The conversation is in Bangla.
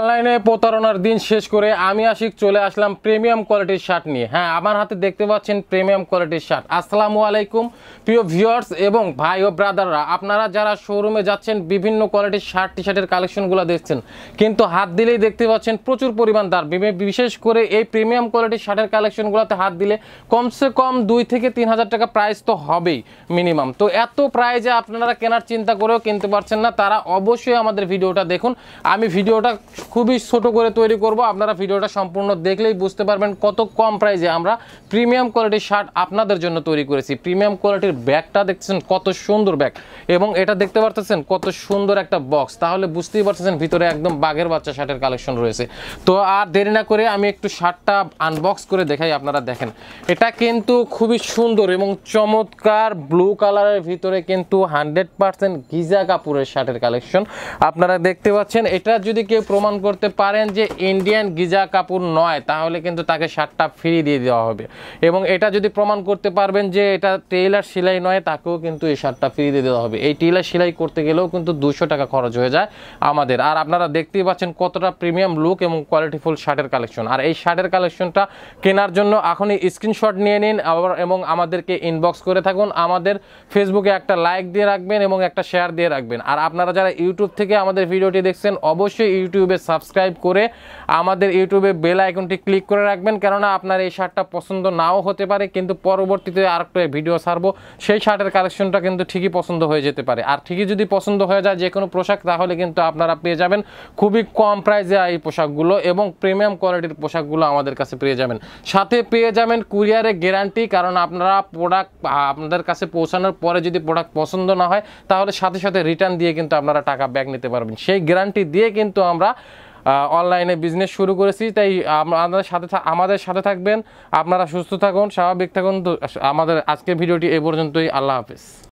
অনলাইনে প্রতারণার দিন শেষ করে আমি আশিক চলে আসলাম প্রিমিয়াম কোয়ালিটির শার্ট নিয়ে হ্যাঁ আমার হাতে দেখতে পাচ্ছেন প্রিমিয়াম কোয়ালিটির শার্ট আসসালামু আলাইকুম প্রিয় ভিউয়ার্স এবং ভাই ও ব্রাদাররা আপনারা যারা শোরুমে যাচ্ছেন বিভিন্ন কোয়ালিটির শার্ট টি শার্টের কালেকশনগুলো দেখছেন কিন্তু হাত দিলেই দেখতে পাচ্ছেন প্রচুর পরিমাণ দাম বিশেষ করে এই প্রিমিয়াম কোয়ালিটির শার্টের কালেকশনগুলোতে হাত দিলে কমসে কম দুই থেকে তিন হাজার টাকা প্রাইস তো হবেই মিনিমাম তো এত প্রাইজে আপনারা কেনার চিন্তা করেও কিনতে পারছেন না তারা অবশ্যই আমাদের ভিডিওটা দেখুন আমি ভিডিওটা খুবই ছোট করে তৈরি করব আপনারা ভিডিওটা সম্পূর্ণ দেখলেই বুঝতে পারবেন কত কম প্রাইজে আমরা প্রিমিয়াম কোয়ালিটির শার্ট আপনাদের জন্য তৈরি করেছি প্রিমিয়াম কোয়ালিটির ব্যাগটা দেখতেছেন কত সুন্দর ব্যাগ এবং এটা দেখতে পারতেছেন কত সুন্দর একটা বক্স তাহলে বুঝতেই পারতেছেন ভিতরে একদম বাঘের বাচ্চা শার্টের কালেকশন রয়েছে তো আর দেরি না করে আমি একটু শার্টটা আনবক্স করে দেখাই আপনারা দেখেন এটা কিন্তু খুবই সুন্দর এবং চমৎকার ব্লু কালারের ভিতরে কিন্তু হান্ড্রেড পার্সেন্ট গিজা কাপুরের শার্টের কালেকশন আপনারা দেখতে পাচ্ছেন এটা যদি কেউ প্রমাণ প্রমাণ করতে পারেন যে ইন্ডিয়ান গিজা কাপুর নয় তাহলে কিন্তু তাকে শার্টটা ফ্রি দিয়ে দেওয়া হবে এবং এটা যদি প্রমাণ করতে পারবেন যে এটা টেইলার সেলাই নয় তাকেও কিন্তু এই শার্টটা ফ্রি দিয়ে দেওয়া হবে এই টেইলার সেলাই করতে গেলেও কিন্তু দুশো টাকা খরচ হয়ে যায় আমাদের আর আপনারা দেখতেই পাচ্ছেন কতটা প্রিমিয়াম লুক এবং কোয়ালিটিফুল শার্টের কালেকশন আর এই শার্টের কালেকশনটা কেনার জন্য এখনই স্ক্রিনশট নিয়ে নিন আবার এবং আমাদেরকে ইনবক্স করে থাকুন আমাদের ফেসবুকে একটা লাইক দিয়ে রাখবেন এবং একটা শেয়ার দিয়ে রাখবেন আর আপনারা যারা ইউটিউব থেকে আমাদের ভিডিওটি দেখছেন অবশ্যই ইউটিউবে সাবস্ক্রাইব করে আমাদের ইউটিউবে বেল আইকনটি ক্লিক করে রাখবেন কেননা আপনার এই শার্টটা পছন্দ নাও হতে পারে কিন্তু পরবর্তীতে আরেকটা ভিডিও ছাড়বো সেই শার্টের কালেকশনটা কিন্তু ঠিকই পছন্দ হয়ে যেতে পারে আর ঠিকই যদি পছন্দ হয়ে যায় যে কোনো পোশাক তাহলে কিন্তু আপনারা পেয়ে যাবেন খুবই কম প্রাইসে এই পোশাকগুলো এবং প্রিমিয়াম কোয়ালিটির পোশাকগুলো আমাদের কাছে পেয়ে যাবেন সাথে পেয়ে যাবেন কুরিয়ারে গ্যারান্টি কারণ আপনারা প্রোডাক্ট আপনাদের কাছে পৌঁছানোর পরে যদি প্রোডাক্ট পছন্দ না হয় তাহলে সাথে সাথে রিটার্ন দিয়ে কিন্তু আপনারা টাকা ব্যাক নিতে পারবেন সেই গ্যারান্টি দিয়ে কিন্তু আমরা অনলাইনে বিজনেস শুরু করেছি তাই আমাদের সাথে আমাদের সাথে থাকবেন আপনারা সুস্থ থাকুন স্বাভাবিক থাকুন তো আমাদের আজকের ভিডিওটি এ পর্যন্তই আল্লাহ হাফেজ